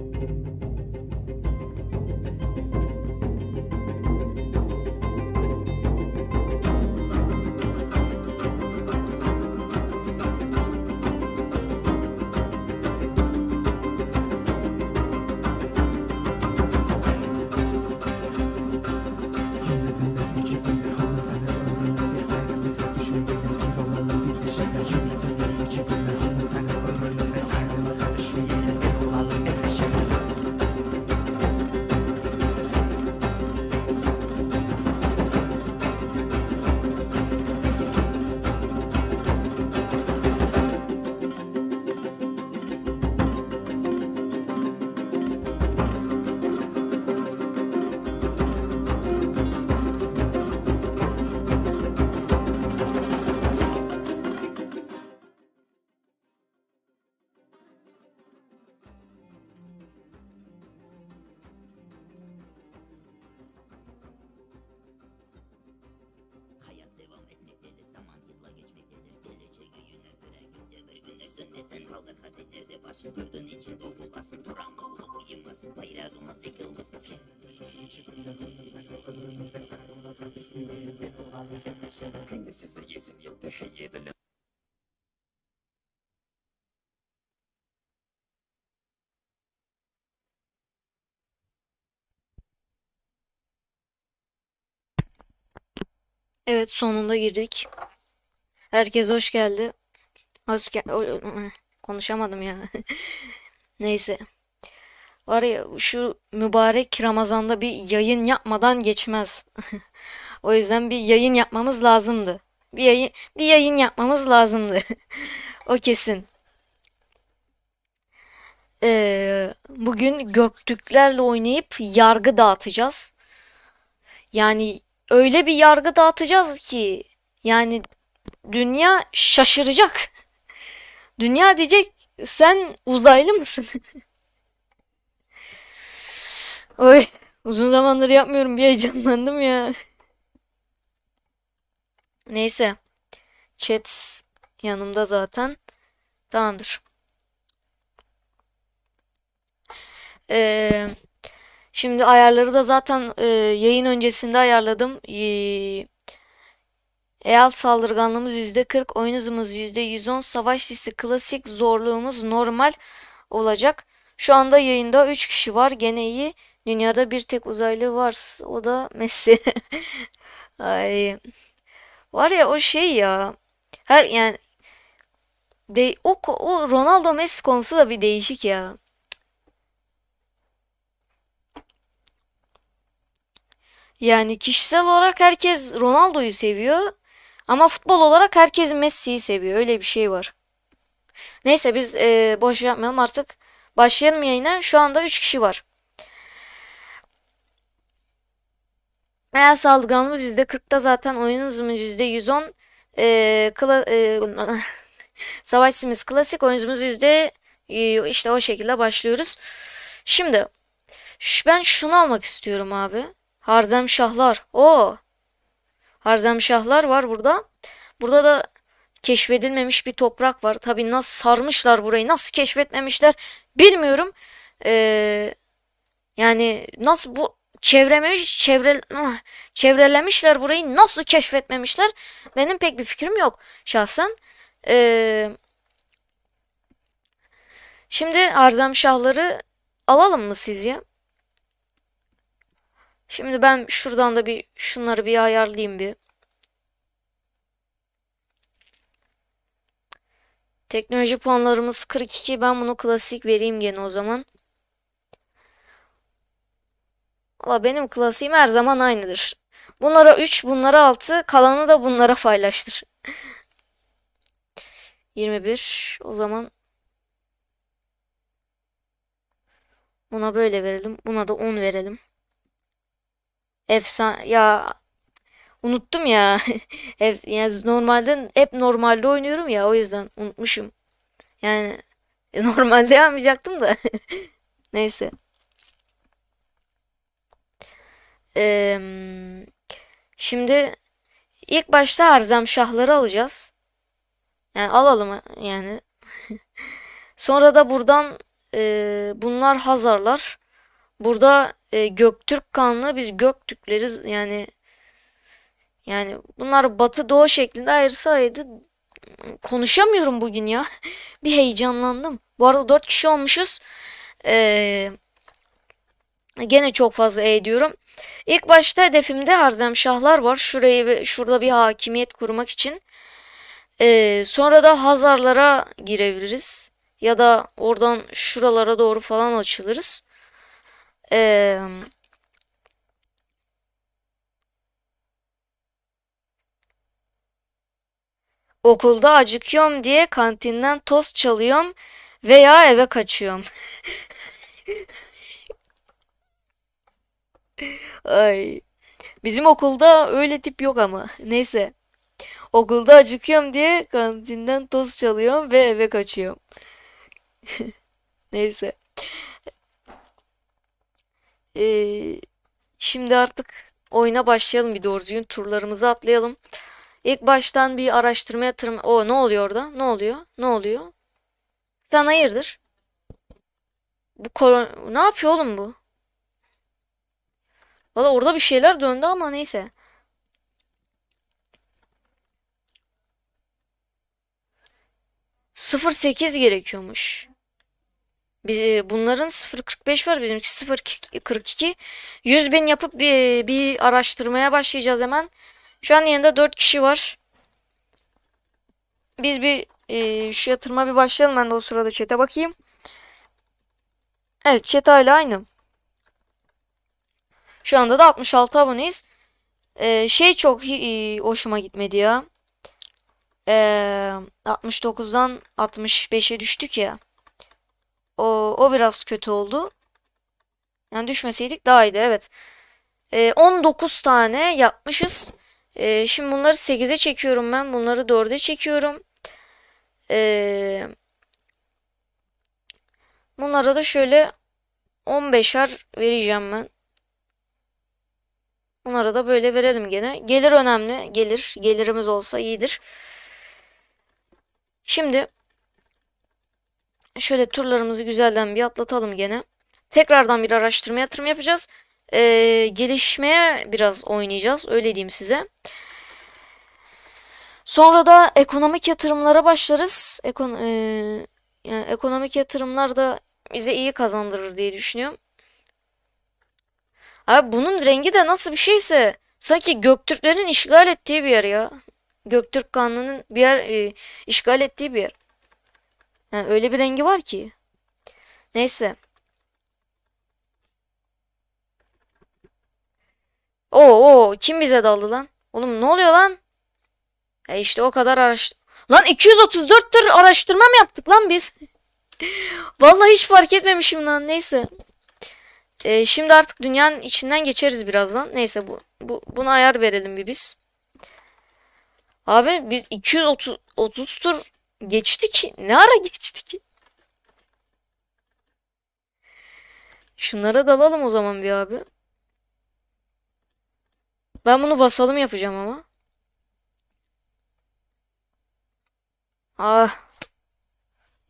Thank you. Сыграл их от этой ваши гордо ничем долго вас Туран голову им вас пояру нас и колбас Когда все заесен, я дыхаю, я Evet sonunda girdik. Herkes hoş geldi. Hoş gel Konuşamadım ya. Neyse. Var ya şu mübarek Ramazan'da bir yayın yapmadan geçmez. o yüzden bir yayın yapmamız lazımdı. Bir yayın, bir yayın yapmamız lazımdı. o kesin. Ee, bugün göktüklerle oynayıp yargı dağıtacağız. Yani öyle bir yargı dağıtacağız ki yani dünya şaşıracak. Dünya diyecek sen uzaylı mısın? Oy uzun zamandır yapmıyorum bir heyecanlandım ya. Neyse. Chat yanımda zaten. Tamamdır. Ee, şimdi ayarları da zaten e, yayın öncesinde ayarladım. Ee, Eyal saldırganlığımız %40, oyun hızımız %110, savaş lisi klasik, zorluğumuz normal olacak. Şu anda yayında 3 kişi var. Gene iyi. Dünyada bir tek uzaylı var. O da Messi. Ay. Var ya o şey ya. Her yani de, o, o Ronaldo Messi konusu da bir değişik ya. Yani kişisel olarak herkes Ronaldo'yu seviyor. Ama futbol olarak herkes Messi'yi seviyor. Öyle bir şey var. Neyse biz e, boş yapmayalım artık. Başlayalım yayına. Şu anda 3 kişi var. Eğer saldırganımız %40'da zaten oyun hızımız %110. E, kla, e, savaşçımız klasik oyunumuz yüzde e, işte o şekilde başlıyoruz. Şimdi ben şunu almak istiyorum abi. Hardem Şahlar. O Harzemşahlar var burada. Burada da keşfedilmemiş bir toprak var. Tabi nasıl sarmışlar burayı nasıl keşfetmemişler bilmiyorum. Ee, yani nasıl bu çevremiş çevre ah, çevrelemişler burayı nasıl keşfetmemişler benim pek bir fikrim yok şahsen. Ee, şimdi Ardemşahları alalım mı sizce? Şimdi ben şuradan da bir şunları bir ayarlayayım bir. Teknoloji puanlarımız 42. Ben bunu klasik vereyim gene o zaman. Valla benim klasiğim her zaman aynıdır. Bunlara 3, bunlara 6, kalanı da bunlara paylaştır. 21. O zaman buna böyle verelim. Buna da 10 verelim efsane ya unuttum ya. hep, yani normalde hep normalde oynuyorum ya o yüzden unutmuşum. Yani e, normalde yapmayacaktım da. Neyse. Ee, şimdi ilk başta Harzem şahları alacağız. Yani alalım yani. Sonra da buradan e, bunlar Hazarlar. Burada e, Göktürk kanlı biz Göktürkleriz yani yani bunlar batı doğu şeklinde ayrılsaydı konuşamıyorum bugün ya. bir heyecanlandım. Bu arada 4 kişi olmuşuz. Ee, gene çok fazla ediyorum. diyorum. İlk başta hedefimde Harzemşahlar var. Şurayı ve şurada bir hakimiyet kurmak için. Ee, sonra da Hazarlara girebiliriz. Ya da oradan şuralara doğru falan açılırız. Ee, okulda acıkıyorum diye kantinden tost çalıyorum veya eve kaçıyorum. Ay. Bizim okulda öyle tip yok ama. Neyse. Okulda acıkıyorum diye kantinden toz çalıyorum ve eve kaçıyorum. Neyse. Ee, şimdi artık oyuna başlayalım bir doğru düzgün turlarımızı atlayalım. İlk baştan bir araştırma yatırım... O ne oluyor orada? Ne oluyor? Ne oluyor? Sen hayırdır? Bu kolon... Ne yapıyor oğlum bu? Valla orada bir şeyler döndü ama neyse. Sıfır sekiz gerekiyormuş. Biz, e, bunların 0.45 var bizimki 0.42. 100 bin yapıp bir, bir araştırmaya başlayacağız hemen. Şu an yanında 4 kişi var. Biz bir e, şu yatırıma bir başlayalım. Ben de o sırada chat'e bakayım. Evet chat hala aynı. Şu anda da 66 aboneyiz. Ee, şey çok e, hoşuma gitmedi ya. Ee, 69'dan 65'e düştük ya. O, o biraz kötü oldu. Yani düşmeseydik daha iyiydi evet. E, ee, 19 tane yapmışız. E, şimdi bunları 8'e çekiyorum ben. Bunları 4'e çekiyorum. E, bunlara da şöyle 15'er vereceğim ben. Bunlara da böyle verelim gene. Gelir önemli. Gelir. Gelirimiz olsa iyidir. Şimdi şöyle turlarımızı güzelden bir atlatalım gene. Tekrardan bir araştırma yatırım yapacağız. Ee, gelişmeye biraz oynayacağız. Öyle diyeyim size. Sonra da ekonomik yatırımlara başlarız. Ekon e yani ekonomik yatırımlar da bize iyi kazandırır diye düşünüyorum. Abi bunun rengi de nasıl bir şeyse sanki Göktürklerin işgal ettiği bir yer ya. Göktürk kanlının bir yer e, işgal ettiği bir yer. Yani öyle bir rengi var ki. Neyse. Oo, kim bize daldı lan? Oğlum ne oluyor lan? E işte o kadar araştır... Lan 234 tür araştırma mı yaptık lan biz? Vallahi hiç fark etmemişim lan neyse. E, şimdi artık dünyanın içinden geçeriz birazdan. Neyse bu, bu buna ayar verelim bir biz. Abi biz 230 30 tur Geçti ki, Ne ara geçti ki? Şunlara dalalım o zaman bir abi. Ben bunu basalım yapacağım ama. Ah.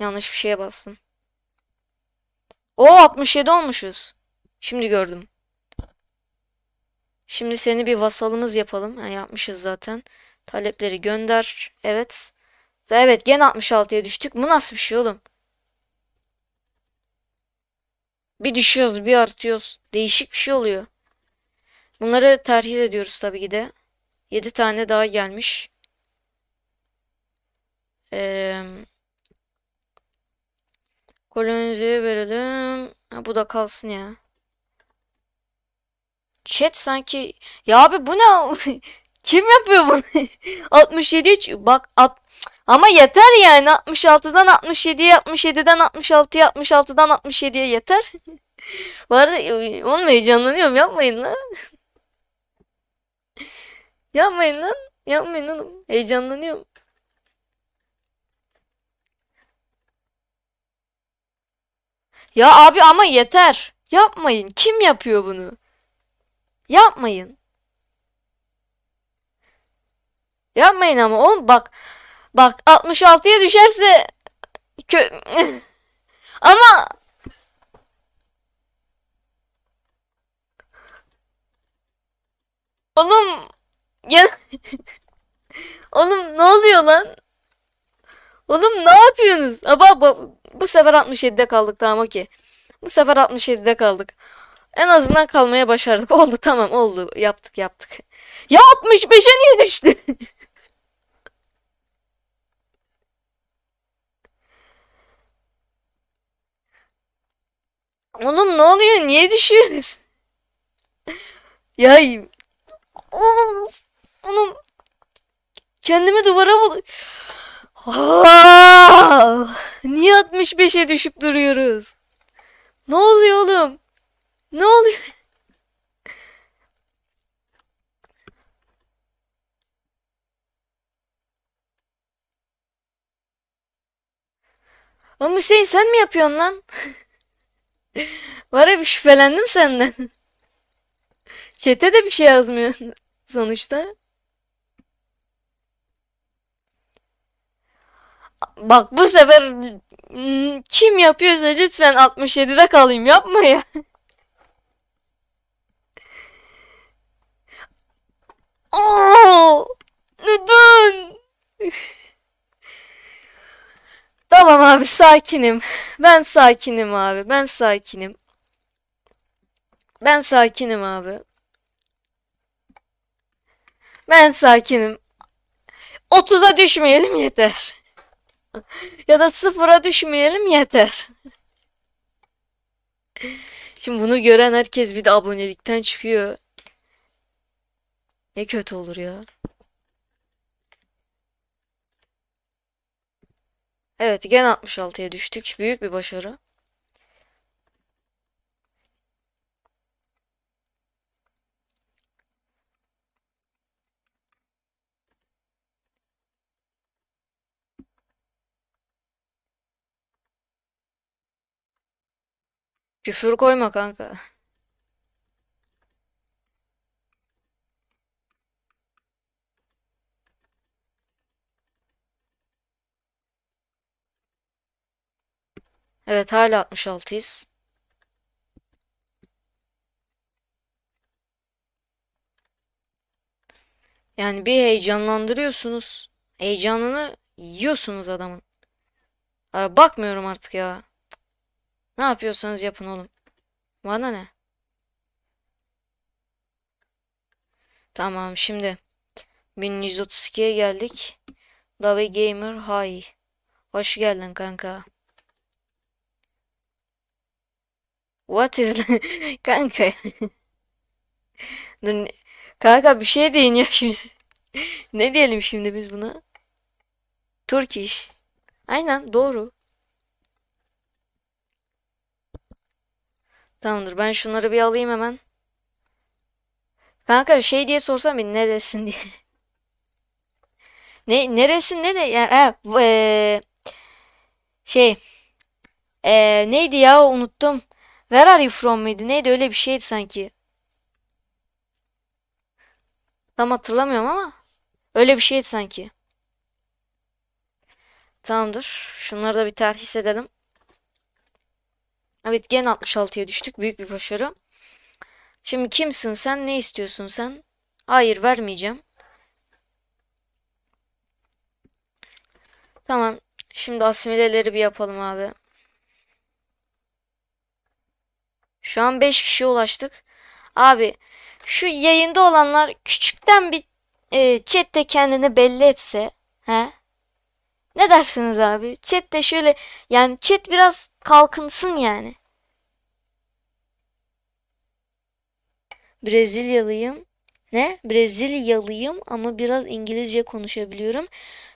Yanlış bir şeye bastım. O 67 olmuşuz. Şimdi gördüm. Şimdi seni bir vasalımız yapalım. Yani yapmışız zaten. Talepleri gönder. Evet. Evet gene 66'ya düştük. Bu nasıl bir şey oğlum? Bir düşüyoruz bir artıyoruz. Değişik bir şey oluyor. Bunları terhis ediyoruz tabii ki de. 7 tane daha gelmiş. Ee, kolonize verelim. Ha, bu da kalsın ya. Chat sanki... Ya abi bu ne? Kim yapıyor bunu? 67 hiç... Bak at... Ama yeter yani 66'dan 67'ye 67'den 66'ya 66'dan 67'ye yeter. Var e, oğlum heyecanlanıyorum yapmayın lan. yapmayın lan. Yapmayın oğlum. Heyecanlanıyorum. Ya abi ama yeter. Yapmayın. Kim yapıyor bunu? Yapmayın. Yapmayın ama oğlum bak Bak 66'ya düşerse kö ama Oğlum ya Oğlum ne oluyor lan? Oğlum ne yapıyorsunuz? Aba, bu, bu sefer 67'de kaldık tamam okey. Bu sefer 67'de kaldık. En azından kalmaya başardık. Oldu tamam oldu. Yaptık yaptık. Ya 65'e niye düştü? Oğlum ne oluyor? Niye düşüyoruz? ya of, oğlum kendimi duvara vur. Ah! Niye 65'e düşüp duruyoruz? Ne oluyor oğlum? Ne oluyor? Ama Hüseyin sen mi yapıyorsun lan? Var ya bir şüphelendim senden. Çete de bir şey yazmıyor sonuçta. Bak bu sefer kim yapıyorsa lütfen 67'de kalayım yapma ya. Oo! Neden? abi sakinim. Ben sakinim abi. Ben sakinim. Ben sakinim abi. Ben sakinim. 30'a düşmeyelim yeter. ya da sıfıra düşmeyelim yeter. Şimdi bunu gören herkes bir de abonelikten çıkıyor. Ne kötü olur ya. Evet gen 66'ya düştük. Büyük bir başarı. Küfür koyma kanka. Evet hala 66'yız. Yani bir heyecanlandırıyorsunuz. Heyecanını yiyorsunuz adamın. Abi bakmıyorum artık ya. Ne yapıyorsanız yapın oğlum. Bana ne? Tamam şimdi 1132'ye geldik. Davi Gamer Hi. Hoş geldin kanka. What is kanka? Dur kanka bir şey deyin ya şimdi. ne diyelim şimdi biz buna? Turkish. Aynen doğru. Tamamdır ben şunları bir alayım hemen. Kanka şey diye sorsam bir neresin diye. ne neresin ne de ya e, şey e, neydi ya unuttum. Where are you from mıydı? Neydi öyle bir şeydi sanki. Tam hatırlamıyorum ama öyle bir şeydi sanki. Tamamdır. Şunları da bir terhis edelim. Evet gen 66'ya düştük. Büyük bir başarı. Şimdi kimsin sen? Ne istiyorsun sen? Hayır vermeyeceğim. Tamam. Şimdi asimileleri bir yapalım abi. Şu an 5 kişiye ulaştık. Abi şu yayında olanlar küçükten bir e, chatte kendini belli etse. He? Ne dersiniz abi? Chatte şöyle yani chat biraz kalkınsın yani. Brezilyalıyım. Ne? Brezilyalıyım ama biraz İngilizce konuşabiliyorum.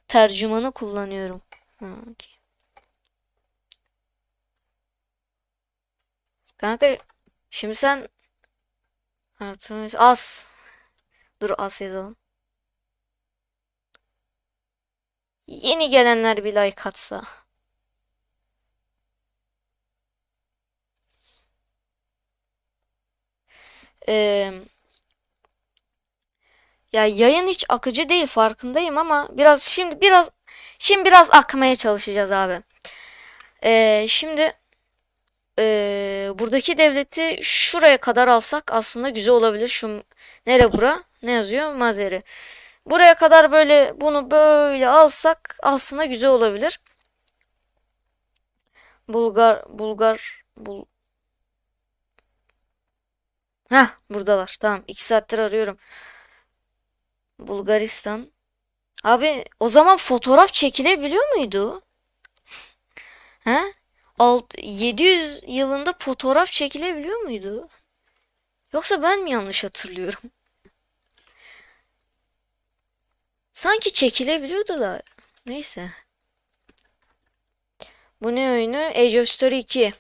Tercümanı kullanıyorum. Ha, okay. Kanka şimdi sen az. Dur az yazalım. Yeni gelenler bir like atsa. Eee ya yayın hiç akıcı değil farkındayım ama biraz şimdi biraz şimdi biraz akmaya çalışacağız abi. Ee, şimdi e, buradaki devleti şuraya kadar alsak aslında güzel olabilir. Şu nere bura? Ne yazıyor? Mazeri. Buraya kadar böyle bunu böyle alsak aslında güzel olabilir. Bulgar Bulgar Bul Heh buradalar. Tamam. 2 saattir arıyorum. Bulgaristan. Abi o zaman fotoğraf çekilebiliyor muydu? He? 700 yılında fotoğraf çekilebiliyor muydu? Yoksa ben mi yanlış hatırlıyorum? Sanki çekilebiliyordu da. Neyse. Bu ne oyunu? Age of Story 2.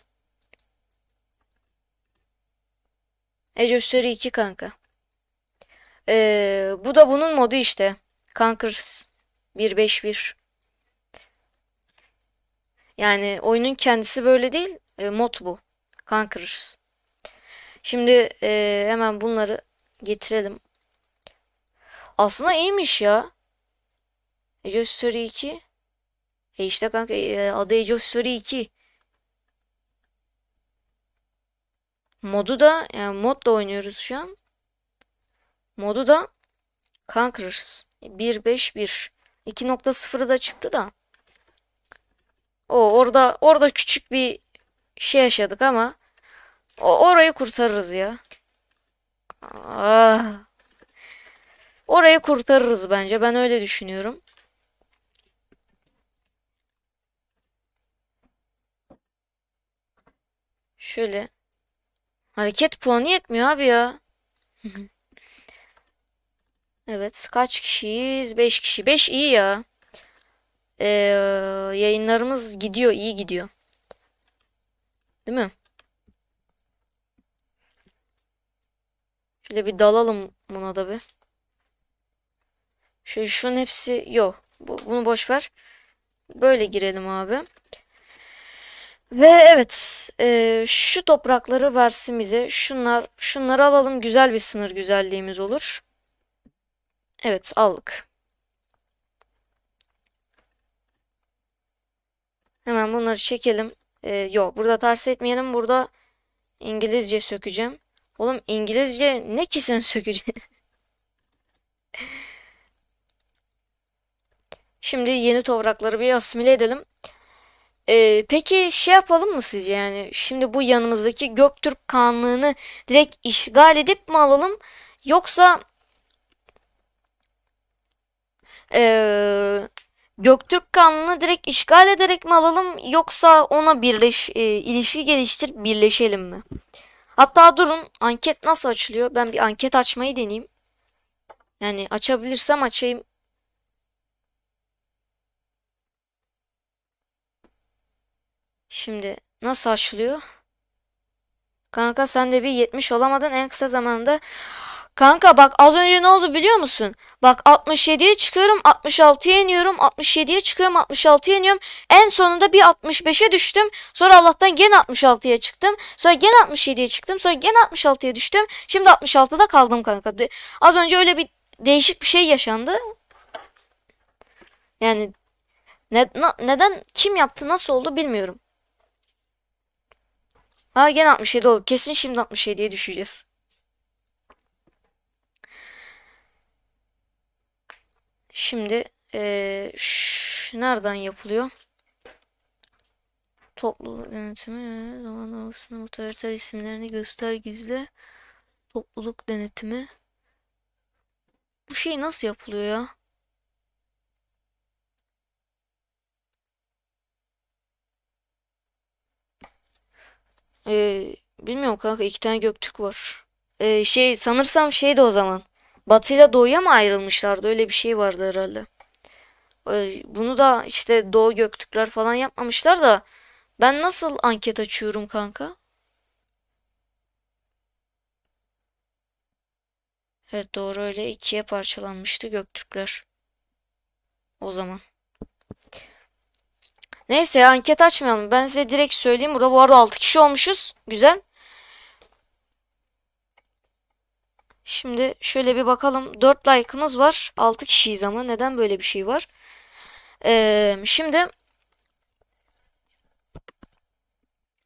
Age of Story 2 kanka. Ee, bu da bunun modu işte. Conquers 151. Yani oyunun kendisi böyle değil. E, mod bu. Conquerors. Şimdi e, hemen bunları getirelim. Aslında iyiymiş ya. Age of Story 2. E işte kanka e, adı Age of Story 2. Modu da yani mod da oynuyoruz şu an. Modu da Conquerors 1.5.1 2.0'ı da çıktı da. O orada orada küçük bir şey yaşadık ama o, orayı kurtarırız ya. Ah. Orayı kurtarırız bence. Ben öyle düşünüyorum. Şöyle. Hareket puanı yetmiyor abi ya. evet kaç kişiyiz? 5 kişi. 5 iyi ya e, yayınlarımız gidiyor, iyi gidiyor. Değil mi? Şöyle bir dalalım buna da bir. Şöyle şunun hepsi yok. Bu, bunu boş ver. Böyle girelim abi. Ve evet e, şu toprakları versin bize. Şunlar, şunları alalım güzel bir sınır güzelliğimiz olur. Evet aldık. Hemen bunları çekelim. Ee, yok burada ters etmeyelim. Burada İngilizce sökeceğim. Oğlum İngilizce ne ki sen Şimdi yeni toprakları bir asimile edelim. Ee, peki şey yapalım mı sizce yani şimdi bu yanımızdaki Göktürk Kanlığı'nı direkt işgal edip mi alalım yoksa ee, Göktürk kanını direkt işgal ederek mi alalım yoksa ona birleş e, ilişki geliştir, birleşelim mi? Hatta durun anket nasıl açılıyor? Ben bir anket açmayı deneyeyim. Yani açabilirsem açayım. Şimdi nasıl açılıyor? Kanka sen de bir 70 olamadın en kısa zamanda Kanka bak az önce ne oldu biliyor musun? Bak 67'ye çıkıyorum 66'ya iniyorum 67'ye çıkıyorum 66'ya iniyorum. En sonunda bir 65'e düştüm. Sonra Allah'tan gene 66'ya çıktım. Sonra gene 67'ye çıktım. Sonra gene 66'ya düştüm. Şimdi 66'da kaldım kanka. Az önce öyle bir değişik bir şey yaşandı. Yani ne, na, neden kim yaptı nasıl oldu bilmiyorum. Ha gene 67 oldu. Kesin şimdi 67'ye düşeceğiz. Şimdi ee, nereden yapılıyor? Topluluk denetimi zaman havasının otoriter isimlerini göster gizle. Topluluk denetimi. Bu şey nasıl yapılıyor ya? Ee, bilmiyorum kanka iki tane Göktürk var. Ee, şey sanırsam şeydi o zaman batıyla doğuya mı ayrılmışlardı? Öyle bir şey vardı herhalde. Ee, bunu da işte Doğu Göktürkler falan yapmamışlar da ben nasıl anket açıyorum kanka? Evet doğru öyle ikiye parçalanmıştı Göktürkler. O zaman. Neyse anket açmayalım. Ben size direkt söyleyeyim. Burada bu arada 6 kişi olmuşuz. Güzel. Şimdi şöyle bir bakalım. 4 like'ımız var. 6 kişiyiz ama neden böyle bir şey var? Ee, şimdi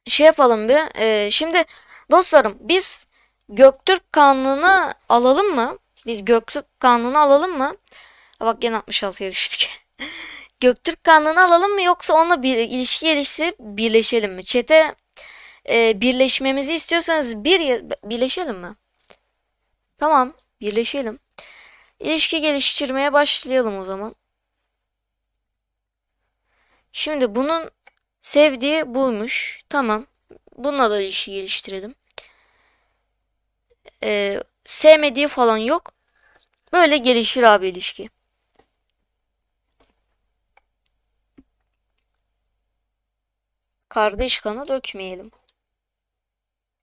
şey yapalım bir. Ee, şimdi dostlarım biz Göktürk kanlını alalım mı? Biz Göktürk kanlını alalım mı? Bak gene 66'ya düştük. Göktürk kanlını alalım mı yoksa onunla bir ilişki geliştirip birleşelim mi? Çete e, birleşmemizi istiyorsanız bir birleşelim mi? Tamam birleşelim. İlişki geliştirmeye başlayalım o zaman. Şimdi bunun sevdiği buymuş. Tamam. Bununla da ilişki geliştirelim. Ee, sevmediği falan yok. Böyle gelişir abi ilişki. Kardeş kanı dökmeyelim.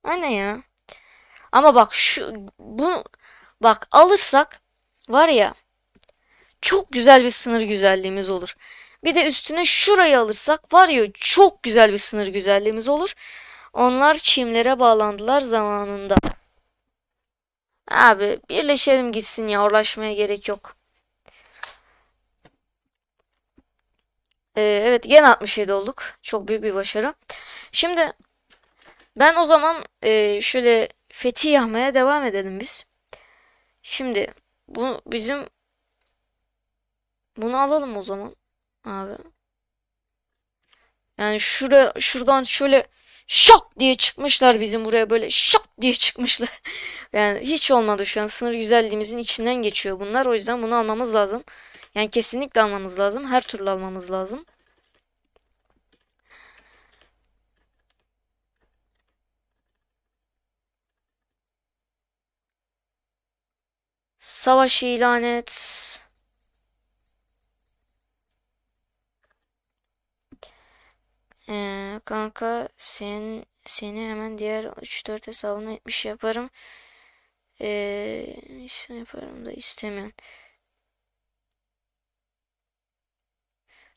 Anne ya. Ama bak şu bu bak alırsak var ya çok güzel bir sınır güzelliğimiz olur. Bir de üstüne şurayı alırsak var ya çok güzel bir sınır güzelliğimiz olur. Onlar çimlere bağlandılar zamanında. Abi birleşelim gitsin ya uğraşmaya gerek yok. Ee, evet gene 67 olduk. Çok büyük bir başarı. Şimdi ben o zaman e, şöyle fetih yapmaya devam edelim biz. Şimdi bu bizim bunu alalım o zaman abi. Yani şura şuradan şöyle şak diye çıkmışlar bizim buraya böyle şak diye çıkmışlar. yani hiç olmadı şu an sınır güzelliğimizin içinden geçiyor bunlar. O yüzden bunu almamız lazım. Yani kesinlikle almamız lazım. Her türlü almamız lazım. Savaş ilan et. Ee, kanka sen seni hemen diğer 3-4 hesabına 70 yaparım. Ee, işte yaparım da istemiyorum.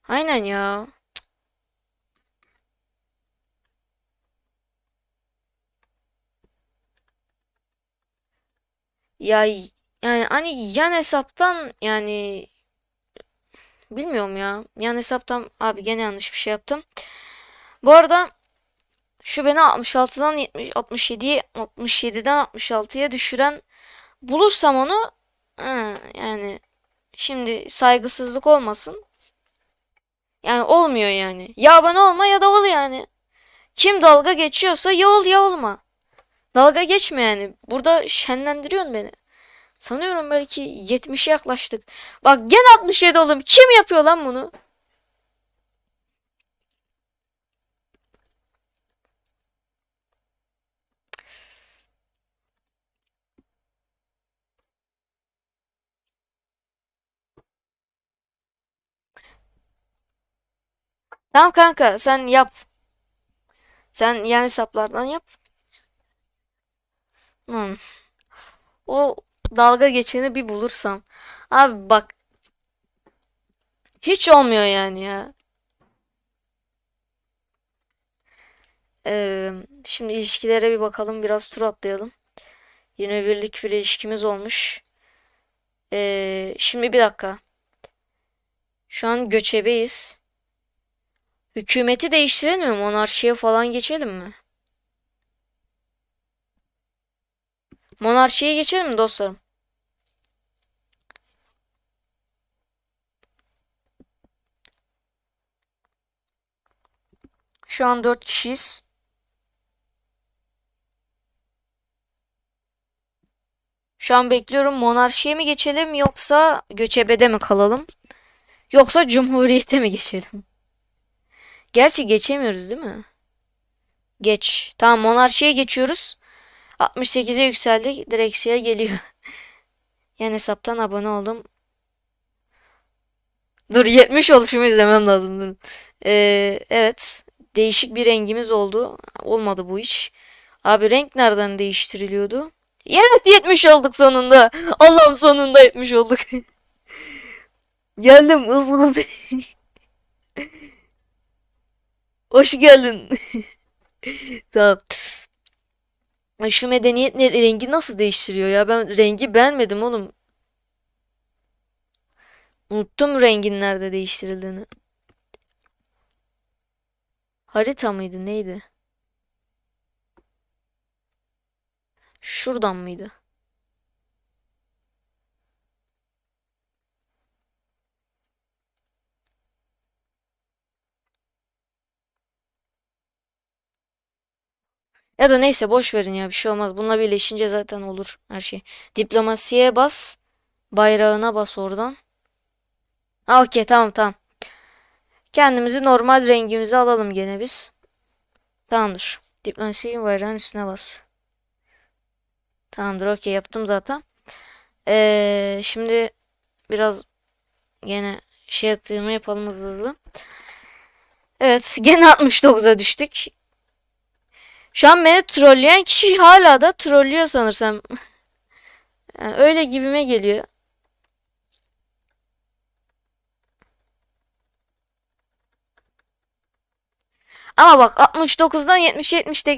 Aynen ya. Yay. Yani hani yan hesaptan yani bilmiyorum ya. Yan hesaptan abi gene yanlış bir şey yaptım. Bu arada şu beni 66'dan 70 67 67'den 66'ya düşüren bulursam onu yani şimdi saygısızlık olmasın. Yani olmuyor yani. Ya ben olma ya da ol yani. Kim dalga geçiyorsa ya ol ya olma. Dalga geçme yani. Burada şenlendiriyorsun beni. Sanıyorum belki 70'e yaklaştık. Bak gen 67 oldum. Kim yapıyor lan bunu? Tamam kanka sen yap. Sen yani hesaplardan yap. Hmm. O dalga geçeni bir bulursam. Abi bak. Hiç olmuyor yani ya. Ee, şimdi ilişkilere bir bakalım. Biraz tur atlayalım. Yine birlik bir ilişkimiz olmuş. Ee, şimdi bir dakika. Şu an göçebeyiz. Hükümeti değiştirelim mi? Monarşiye falan geçelim mi? Monarşiye geçelim mi dostlarım? Şu an 4 kişiyiz. Şu an bekliyorum monarşiye mi geçelim yoksa göçebede mi kalalım? Yoksa cumhuriyete mi geçelim? Gerçi geçemiyoruz değil mi? Geç. Tamam monarşiye geçiyoruz. 68'e yükseldik. Direkt geliyor. yani hesaptan abone oldum. Dur 70 oluşumu izlemem lazım. Dur. Ee, evet. Değişik bir rengimiz oldu. Olmadı bu iş. Abi renk nereden değiştiriliyordu? Evet 70 olduk sonunda. Allah'ım sonunda 70 olduk. Geldim hızlı. Hoş geldin. tamam şu medeniyet ne, rengi nasıl değiştiriyor ya? Ben rengi beğenmedim oğlum. Unuttum rengin nerede değiştirildiğini. Harita mıydı neydi? Şuradan mıydı? Ya da neyse boş verin ya bir şey olmaz. Bununla birleşince zaten olur her şey. Diplomasiye bas. Bayrağına bas oradan. Ha okey tamam tamam. Kendimizi normal rengimizi alalım gene biz. Tamamdır. Diplomasiye bayrağın üstüne bas. Tamamdır okey yaptım zaten. Ee, şimdi biraz gene şey atlayımı yapalım hızlı hızlı. Evet gene 69'a düştük. Şu an beni trolleyen kişi hala da trollüyor sanırsam. yani öyle gibime geliyor. Ama bak 69'dan 70 70'te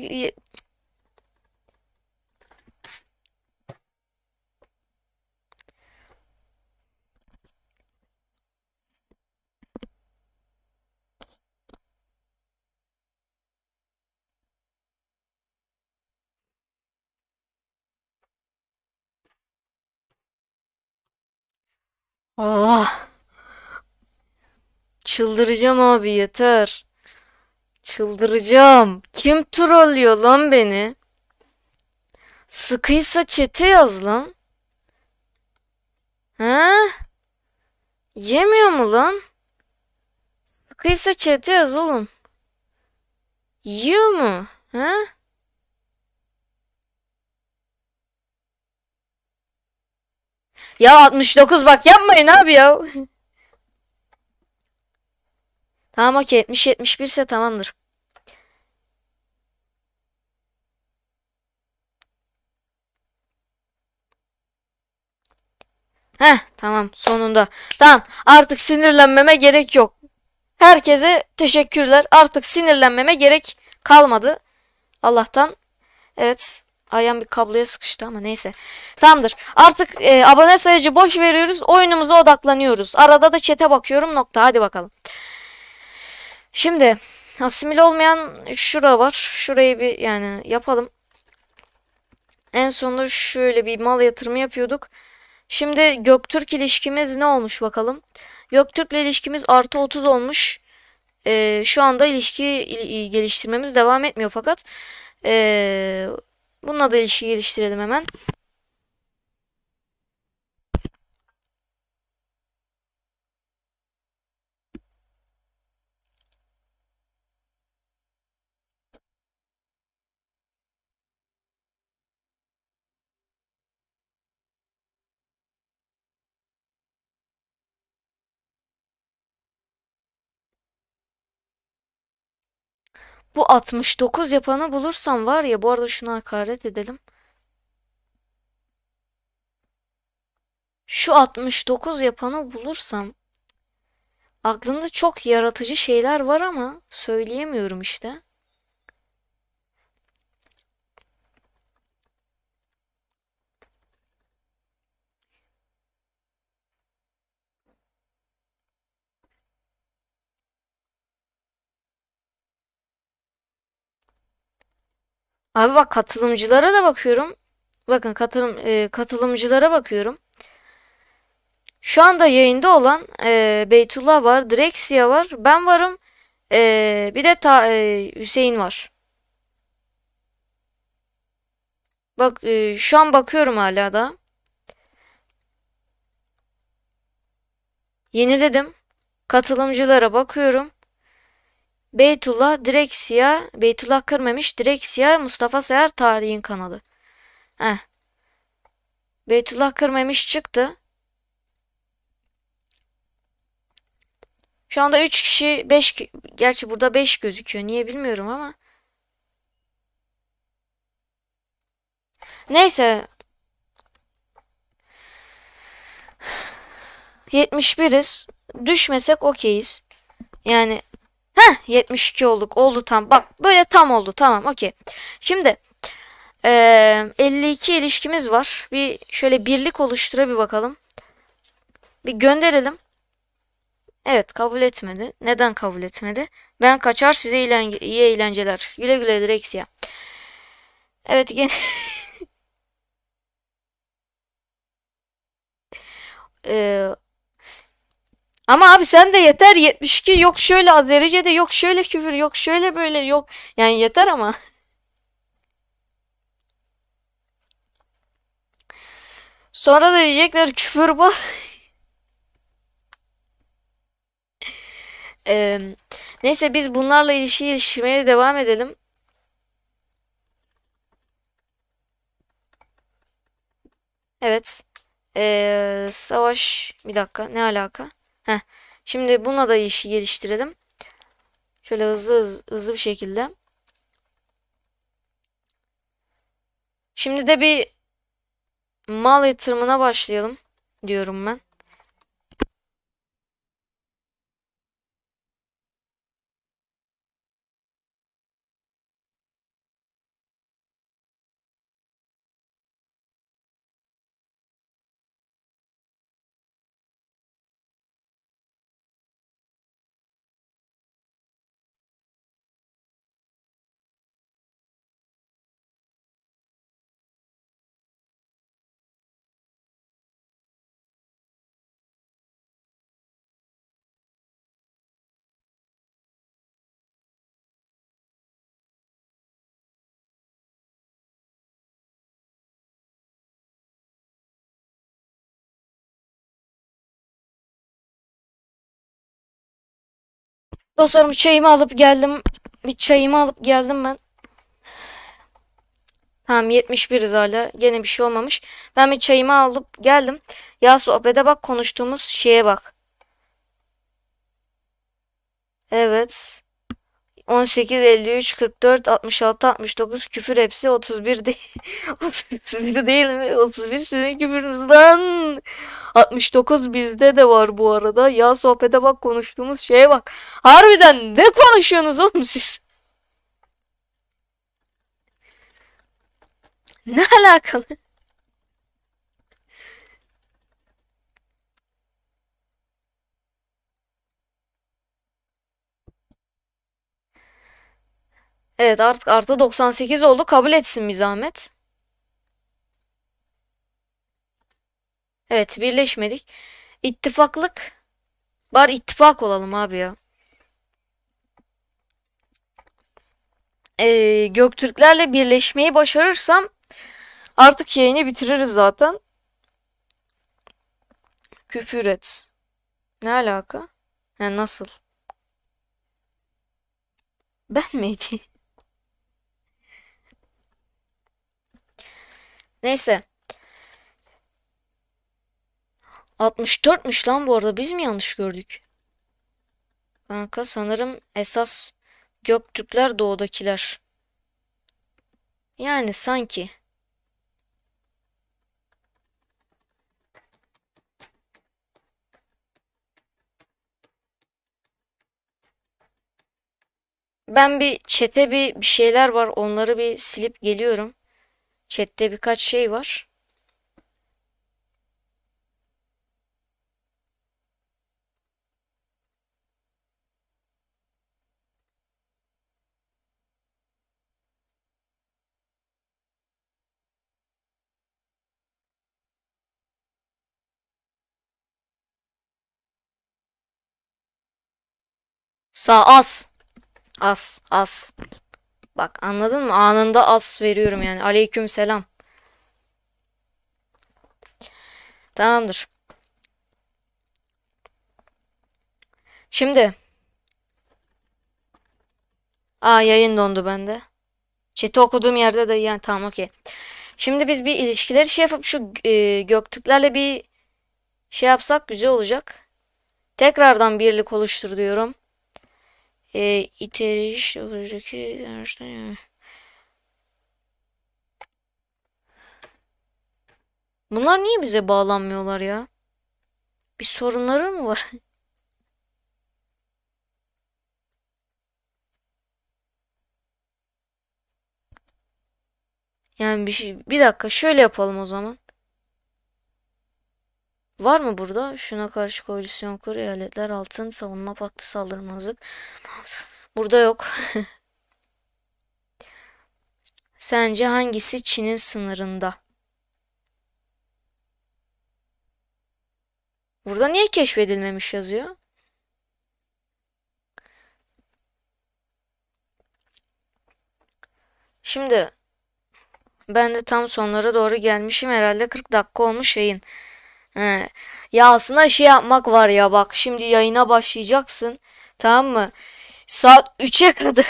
Ah. Çıldıracağım abi yeter. Çıldıracağım. Kim trollüyor lan beni? Sıkıysa çete yaz lan. He? Yemiyor mu lan? Sıkıysa çete yaz oğlum. Yiyor mu? He? Ya 69 bak yapmayın abi ya. tamam okey 70 71 ise tamamdır. Heh tamam sonunda. Tamam artık sinirlenmeme gerek yok. Herkese teşekkürler. Artık sinirlenmeme gerek kalmadı. Allah'tan. Evet Ayağım bir kabloya sıkıştı ama neyse. Tamamdır. Artık e, abone sayıcı boş veriyoruz. Oyunumuza odaklanıyoruz. Arada da çete bakıyorum nokta. Hadi bakalım. Şimdi asimil olmayan şura var. Şurayı bir yani yapalım. En sonunda şöyle bir mal yatırımı yapıyorduk. Şimdi Göktürk ilişkimiz ne olmuş bakalım. Göktürk'le ilişkimiz artı 30 olmuş. E, şu anda ilişki il, geliştirmemiz devam etmiyor fakat... E, Bununla da ilişki geliştirelim hemen. Bu 69 yapanı bulursam var ya bu arada şuna hakaret edelim. Şu 69 yapanı bulursam aklımda çok yaratıcı şeyler var ama söyleyemiyorum işte. Abi bak katılımcılara da bakıyorum. Bakın katılım e, katılımcılara bakıyorum. Şu anda yayında olan e, Beytullah var, Drexia var, ben varım. E, bir de ta, e, Hüseyin var. Bak e, şu an bakıyorum hala da. Yeniledim. Katılımcılara bakıyorum. Beytullah Direksiya, Beytullah Kırmemiş Direksiya Mustafa Sayar Tarihin kanalı. Heh. Beytullah Kırmemiş çıktı. Şu anda 3 kişi 5 gerçi burada 5 gözüküyor. Niye bilmiyorum ama. Neyse. 71'iz. Düşmesek okeyiz. Yani Heh 72 olduk. Oldu tam. Bak böyle tam oldu. Tamam okey. Şimdi ee, 52 ilişkimiz var. Bir şöyle birlik oluştura bir bakalım. Bir gönderelim. Evet kabul etmedi. Neden kabul etmedi? Ben kaçar size eğlence iyi eğlenceler. Güle güle Drexia. Evet gene... ee, ama abi sen de yeter 72 yok şöyle Azerice'de yok şöyle küfür yok şöyle böyle yok. Yani yeter ama. Sonra da diyecekler küfür bas. ee, neyse biz bunlarla ilişki ilişmeye devam edelim. Evet. Ee, savaş bir dakika ne alaka? Heh. Şimdi buna da işi geliştirelim. Şöyle hızlı hızlı, hızlı bir şekilde. Şimdi de bir mal yatırımına başlayalım diyorum ben. Dostlarım çayımı alıp geldim. Bir çayımı alıp geldim ben. Tamam 71'iz hala. Gene bir şey olmamış. Ben bir çayımı alıp geldim. Ya sohbete bak konuştuğumuz şeye bak. Evet. 18, 53, 44, 66, 69 küfür hepsi 31 değil. 31 değil mi? 31 sizin küfürünüzden. 69 bizde de var bu arada. Ya sohbete bak konuştuğumuz şeye bak. Harbiden ne konuşuyorsunuz oğlum siz? Ne alakalı? Evet artık artı 98 oldu. Kabul etsin bir zahmet. Evet birleşmedik. İttifaklık. var ittifak olalım abi ya. Ee, Göktürklerle birleşmeyi başarırsam artık yayını bitiririz zaten. Küfür et. Ne alaka? Yani nasıl? Ben mi Neyse. 64'müş lan bu arada. Biz mi yanlış gördük? Kanka sanırım esas Göktürkler doğudakiler. Yani sanki. Ben bir çete bir, bir şeyler var. Onları bir silip geliyorum. Chat'te birkaç şey var. Sağ az. as as. Bak anladın mı? Anında as veriyorum yani. Aleyküm selam. Tamamdır. Şimdi. Aa yayın dondu bende. Chat'i okuduğum yerde de yani tamam okey. Şimdi biz bir ilişkiler şey yapıp şu e, göktürklerle bir şey yapsak güzel olacak. Tekrardan birlik oluştur diyorum e, iteriş yapacak araçtan yani. Bunlar niye bize bağlanmıyorlar ya? Bir sorunları mı var? yani bir şey bir dakika şöyle yapalım o zaman. Var mı burada? Şuna karşı koalisyon kur. Eyaletler altın. Savunma paktı saldırmazlık. Burada yok. Sence hangisi Çin'in sınırında? Burada niye keşfedilmemiş yazıyor? Şimdi ben de tam sonlara doğru gelmişim herhalde 40 dakika olmuş yayın. He. Ya aslında şey yapmak var ya bak şimdi yayına başlayacaksın. Tamam mı? Saat 3'e kadar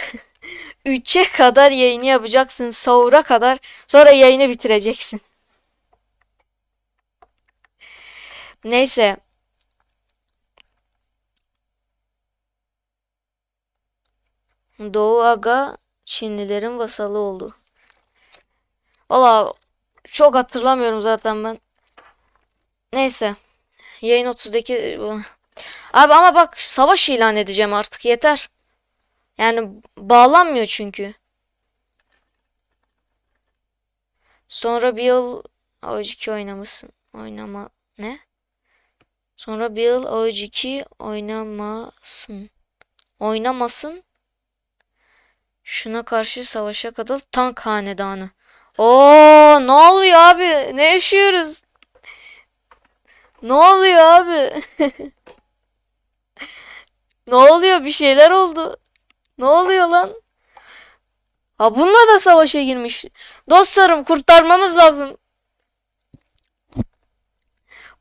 3'e kadar yayını yapacaksın. Sahura kadar sonra yayını bitireceksin. Neyse. Doğu Aga Çinlilerin vasalı oldu. Valla çok hatırlamıyorum zaten ben. Neyse. Yayın 30'daki... Abi ama bak savaş ilan edeceğim artık yeter. Yani bağlanmıyor çünkü. Sonra bir yıl OG2 oynamışsın. Oynama ne? Sonra bir yıl OG2 oynamasın. Oynamasın. Şuna karşı savaşa kadar tank hanedanı. Oo ne oluyor abi? Ne yaşıyoruz? Ne oluyor abi? ne oluyor? Bir şeyler oldu. Ne oluyor lan? Ha bununla da savaşa girmiş. Dostlarım kurtarmamız lazım.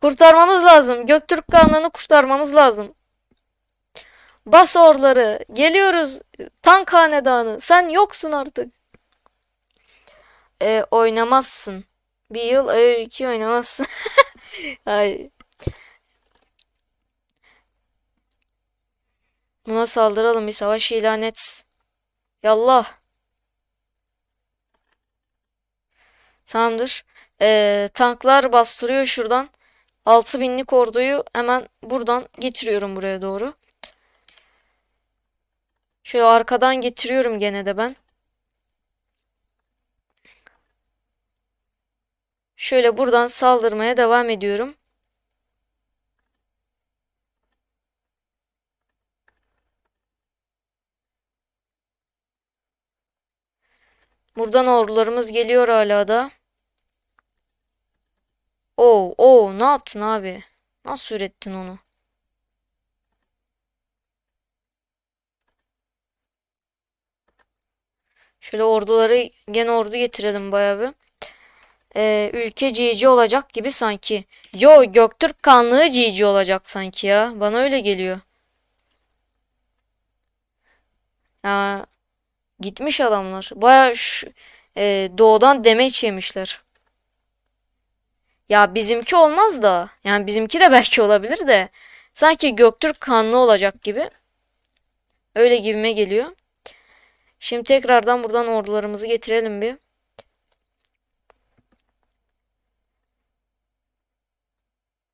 Kurtarmamız lazım. Göktürk kanlını kurtarmamız lazım. Bas orları. Geliyoruz. Tank hanedanı. Sen yoksun artık. ee, oynamazsın. Bir yıl ayı iki oynamazsın. Ay. Buna saldıralım bir savaş ilan et. Yallah. Tamamdır. Ee, tanklar bastırıyor şuradan. 6000'lik orduyu hemen buradan getiriyorum buraya doğru. Şöyle arkadan getiriyorum gene de ben. Şöyle buradan saldırmaya devam ediyorum. Buradan ordularımız geliyor hala da. Oo, oo ne yaptın abi? Nasıl ürettin onu? Şöyle orduları gene ordu getirelim bayağı bir e, ülke cici olacak gibi sanki. Yo Göktürk kanlığı cici olacak sanki ya. Bana öyle geliyor. Ya, gitmiş adamlar. Baya e, doğudan demeç yemişler. Ya bizimki olmaz da. Yani bizimki de belki olabilir de. Sanki Göktürk kanlı olacak gibi. Öyle gibime geliyor. Şimdi tekrardan buradan ordularımızı getirelim bir.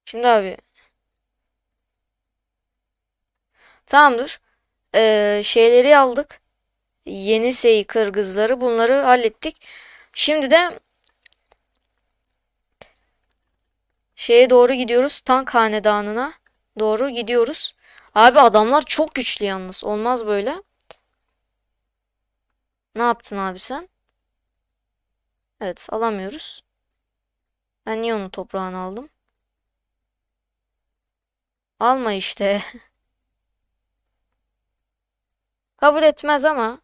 Şimdi abi. Tamamdır. Ee, şeyleri aldık. Yenisey Kırgızları bunları hallettik. Şimdi de şeye doğru gidiyoruz. Tank hanedanına doğru gidiyoruz. Abi adamlar çok güçlü yalnız. Olmaz böyle. Ne yaptın abi sen? Evet alamıyoruz. Ben niye onu toprağını aldım? Alma işte. kabul etmez ama.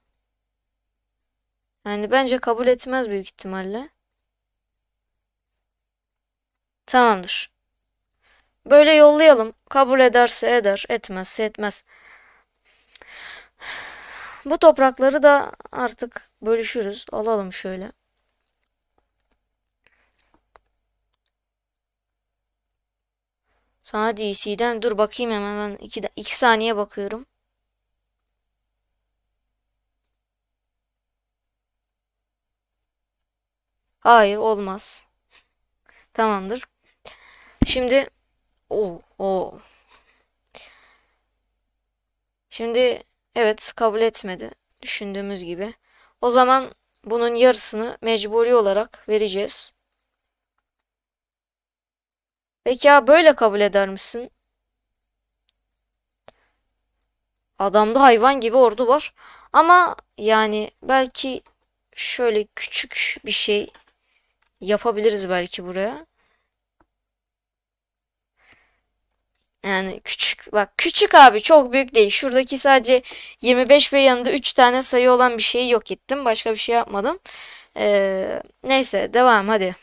Yani bence kabul etmez büyük ihtimalle. Tamamdır. Böyle yollayalım. Kabul ederse eder, etmezse etmez. Bu toprakları da artık bölüşürüz. Alalım şöyle. Sana DC'den dur bakayım hemen ben 2 saniye bakıyorum. Hayır olmaz. Tamamdır. Şimdi o o. Şimdi evet kabul etmedi düşündüğümüz gibi. O zaman bunun yarısını mecburi olarak vereceğiz. Peki ya böyle kabul eder misin? Adamda hayvan gibi ordu var. Ama yani belki şöyle küçük bir şey yapabiliriz belki buraya. Yani küçük bak küçük abi çok büyük değil. Şuradaki sadece 25 ve yanında 3 tane sayı olan bir şeyi yok ettim. Başka bir şey yapmadım. Ee, neyse devam hadi.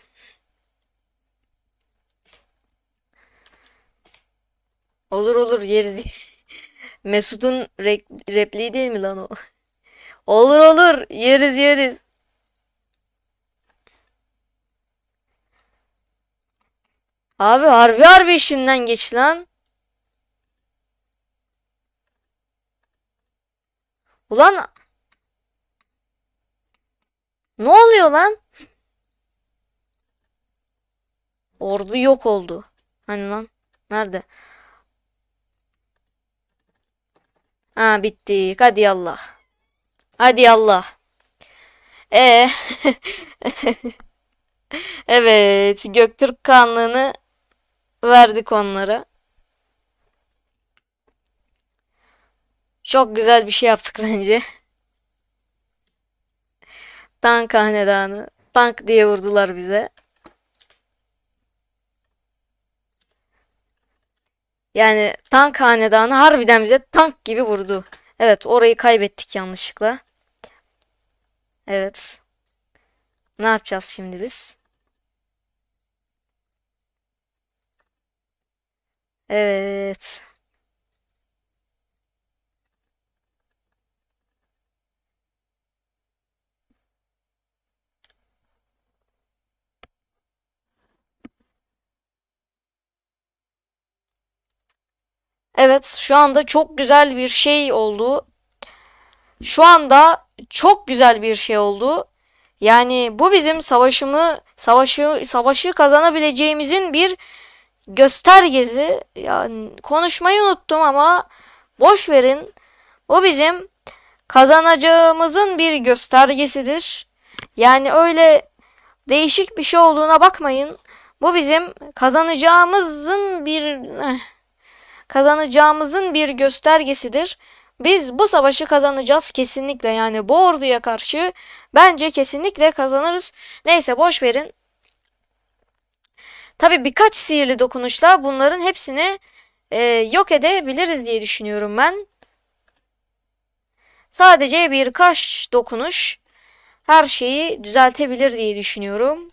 Olur olur yeri değil. Mesut'un repliği değil mi lan o? olur olur yeriz yeriz. Abi harbi harbi işinden geç lan. Ulan ne oluyor lan? Ordu yok oldu. Hani lan? Nerede? Ha bittik. Hadi Allah. Hadi Allah. Ee, evet Göktürk kanlığını verdik onlara. Çok güzel bir şey yaptık bence. Tank hanedanı. Tank diye vurdular bize. Yani tank hanedanı harbiden bize tank gibi vurdu. Evet orayı kaybettik yanlışlıkla. Evet. Ne yapacağız şimdi biz? Evet. Evet şu anda çok güzel bir şey oldu. Şu anda çok güzel bir şey oldu. Yani bu bizim savaşımı savaşı savaşı kazanabileceğimizin bir göstergesi. Yani konuşmayı unuttum ama boş verin. Bu bizim kazanacağımızın bir göstergesidir. Yani öyle değişik bir şey olduğuna bakmayın. Bu bizim kazanacağımızın bir eh, kazanacağımızın bir göstergesidir. Biz bu savaşı kazanacağız kesinlikle yani bu orduya karşı bence kesinlikle kazanırız. Neyse boş verin. Tabi birkaç sihirli dokunuşla bunların hepsini e, yok edebiliriz diye düşünüyorum ben. Sadece birkaç dokunuş her şeyi düzeltebilir diye düşünüyorum.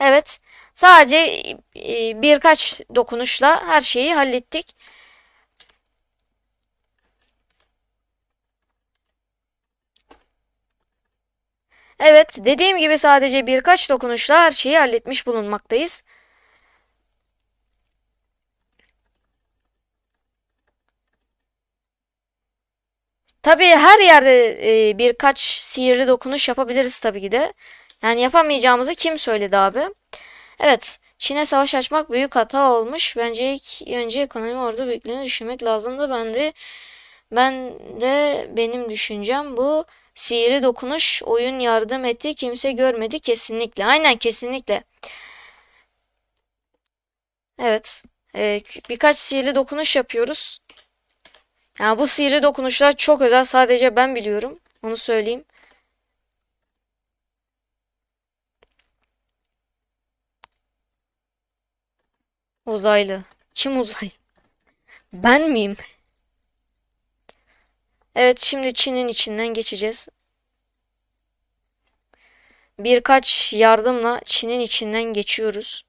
Evet. Sadece e, birkaç dokunuşla her şeyi hallettik. Evet, dediğim gibi sadece birkaç dokunuşla her şeyi halletmiş bulunmaktayız. Tabii her yerde e, birkaç sihirli dokunuş yapabiliriz tabii ki de. Yani yapamayacağımızı kim söyledi abi? Evet. Çin'e savaş açmak büyük hata olmuş. Bence ilk önce ekonomi orada büyüklüğünü düşünmek lazımdı. Ben de ben de benim düşüncem bu. Sihirli dokunuş oyun yardım etti. Kimse görmedi kesinlikle. Aynen kesinlikle. Evet. Ee, birkaç sihirli dokunuş yapıyoruz. Yani bu sihirli dokunuşlar çok özel. Sadece ben biliyorum. Onu söyleyeyim. Uzaylı. Kim uzay? Ben miyim? Evet şimdi Çin'in içinden geçeceğiz. Birkaç yardımla Çin'in içinden geçiyoruz.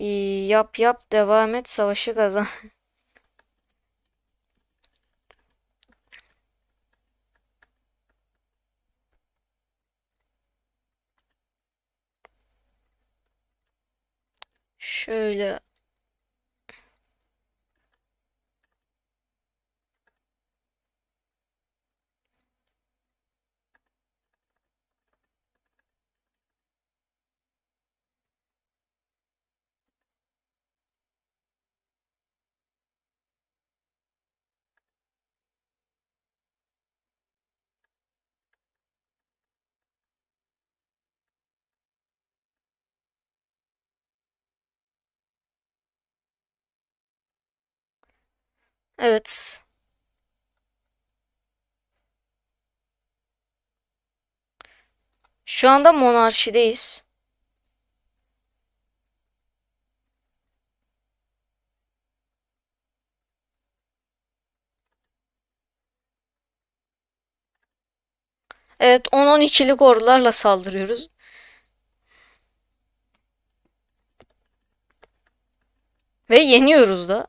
Yap yap devam et savaşı kazan. Şöyle Evet. Şu anda monarşideyiz. Evet 10-12'lik ordularla saldırıyoruz. Ve yeniyoruz da.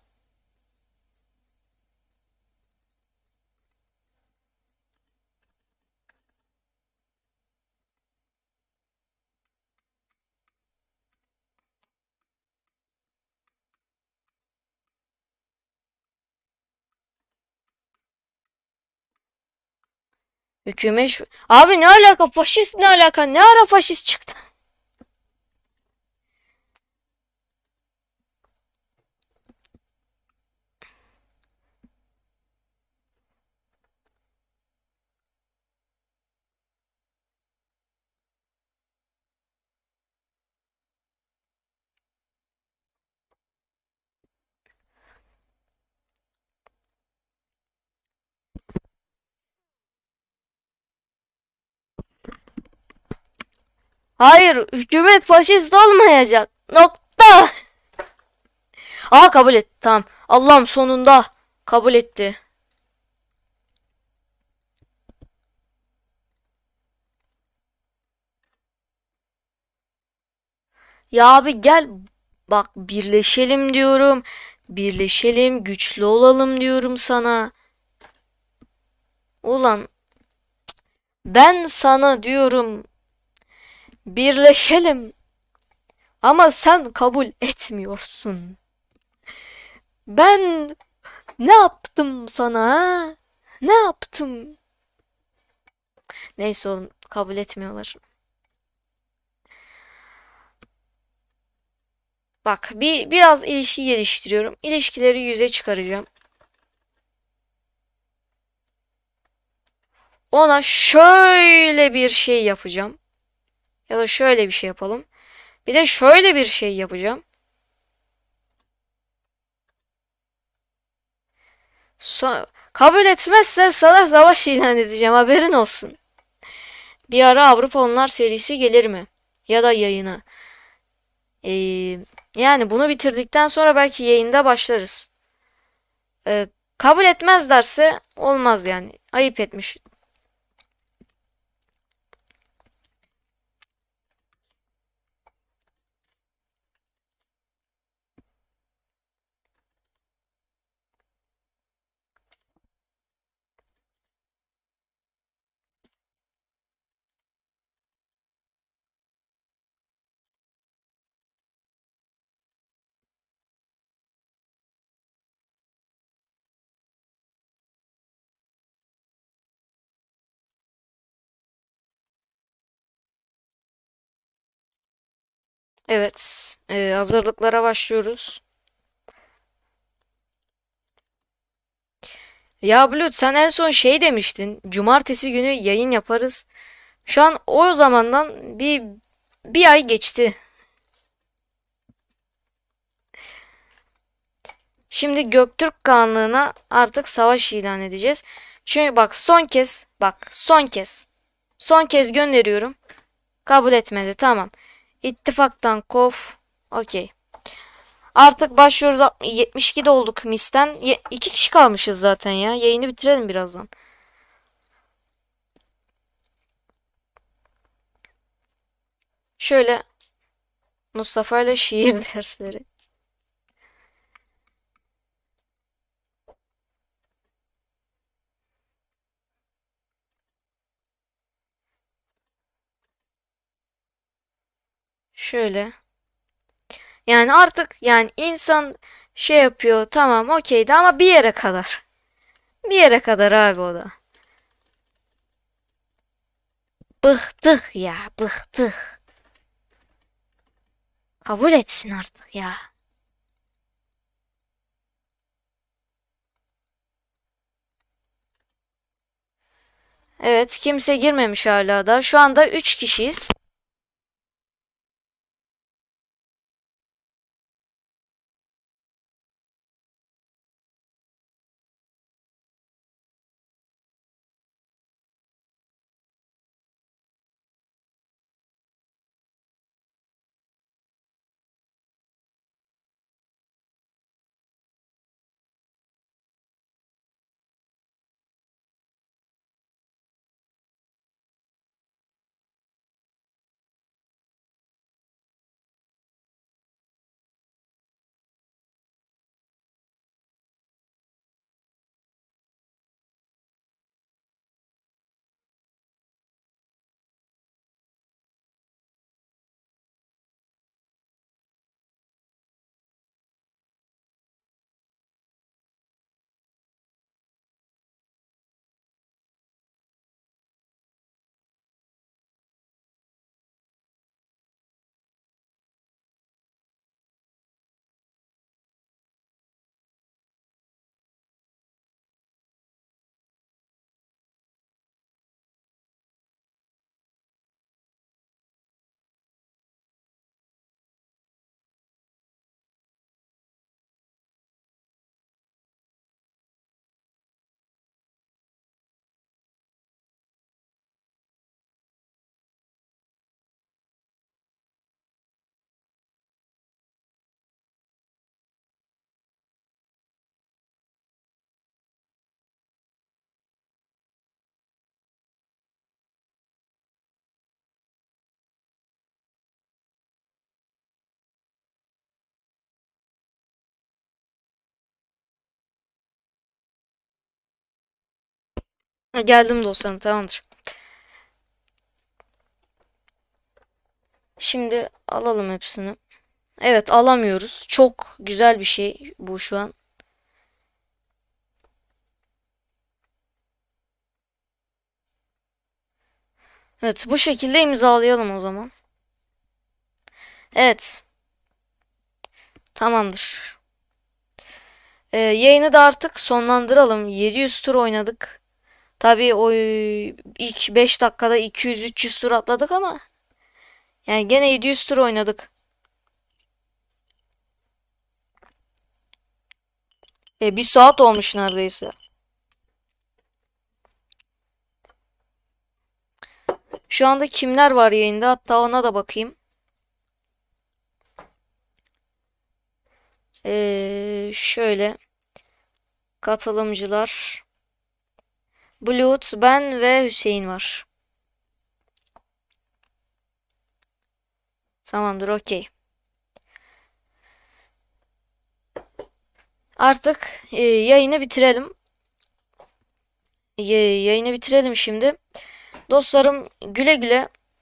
Hükümet... Abi ne alaka faşist ne alaka ne ara faşist çıktı? Hayır hükümet faşist olmayacak. Nokta. Aa kabul etti tamam. Allah'ım sonunda kabul etti. Ya abi gel bak birleşelim diyorum. Birleşelim, güçlü olalım diyorum sana. Ulan ben sana diyorum birleşelim. Ama sen kabul etmiyorsun. Ben ne yaptım sana? Ha? Ne yaptım? Neyse oğlum kabul etmiyorlar. Bak bir biraz ilişki geliştiriyorum. İlişkileri yüze çıkaracağım. Ona şöyle bir şey yapacağım. Ya da şöyle bir şey yapalım. Bir de şöyle bir şey yapacağım. So kabul etmezse sana savaş ilan edeceğim haberin olsun. Bir ara Avrupa Onlar serisi gelir mi? Ya da yayına. Ee, yani bunu bitirdikten sonra belki yayında başlarız. Ee, kabul etmezlerse olmaz yani. Ayıp etmiş. Evet, e, hazırlıklara başlıyoruz. Ya Blut sen en son şey demiştin. Cumartesi günü yayın yaparız. Şu an o zamandan bir bir ay geçti. Şimdi Göktürk Kanlığı'na artık savaş ilan edeceğiz. Çünkü bak son kez bak son kez son kez gönderiyorum. Kabul etmedi tamam. İttifaktan kov. Okey. Artık başlıyoruz. 72'de olduk misten. Ye kişi kalmışız zaten ya. Yayını bitirelim birazdan. Şöyle Mustafa ile şiir dersleri. Şöyle. Yani artık yani insan şey yapıyor tamam okeydi ama bir yere kadar. Bir yere kadar abi o da. Bıktık ya bıktık. Kabul etsin artık ya. Evet kimse girmemiş hala da. Şu anda 3 kişiyiz. Ha, geldim dostlarım tamamdır. Şimdi alalım hepsini. Evet alamıyoruz. Çok güzel bir şey bu şu an. Evet bu şekilde imzalayalım o zaman. Evet. Tamamdır. Ee, yayını da artık sonlandıralım. 700 tur oynadık. Tabii o ilk 5 dakikada 200-300 tur atladık ama yani gene 700 tur oynadık. E bir saat olmuş neredeyse. Şu anda kimler var yayında? Hatta ona da bakayım. Ee, şöyle katılımcılar Blut, ben ve Hüseyin var. Tamamdır okey. Artık e, yayını bitirelim. E, yayını bitirelim şimdi. Dostlarım güle güle.